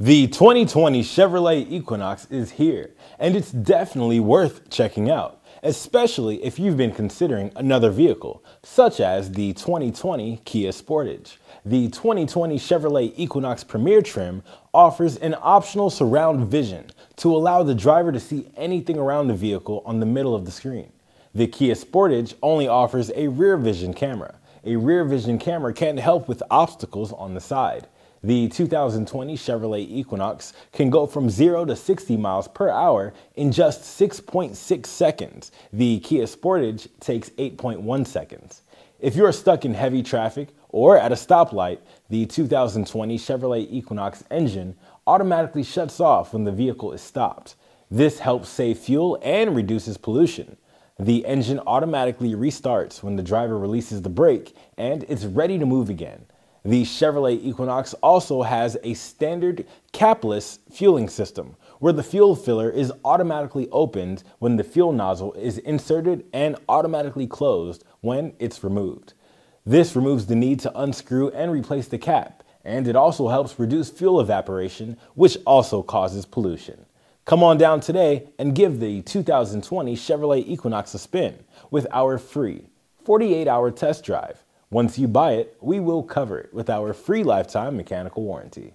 The 2020 Chevrolet Equinox is here, and it's definitely worth checking out, especially if you've been considering another vehicle, such as the 2020 Kia Sportage. The 2020 Chevrolet Equinox Premier trim offers an optional surround vision to allow the driver to see anything around the vehicle on the middle of the screen. The Kia Sportage only offers a rear vision camera. A rear vision camera can't help with obstacles on the side. The 2020 Chevrolet Equinox can go from 0 to 60 miles per hour in just 6.6 seconds. The Kia Sportage takes 8.1 seconds. If you're stuck in heavy traffic or at a stoplight, the 2020 Chevrolet Equinox engine automatically shuts off when the vehicle is stopped. This helps save fuel and reduces pollution. The engine automatically restarts when the driver releases the brake and it's ready to move again. The Chevrolet Equinox also has a standard capless fueling system, where the fuel filler is automatically opened when the fuel nozzle is inserted and automatically closed when it's removed. This removes the need to unscrew and replace the cap, and it also helps reduce fuel evaporation, which also causes pollution. Come on down today and give the 2020 Chevrolet Equinox a spin with our free 48 hour test drive. Once you buy it, we will cover it with our free lifetime mechanical warranty.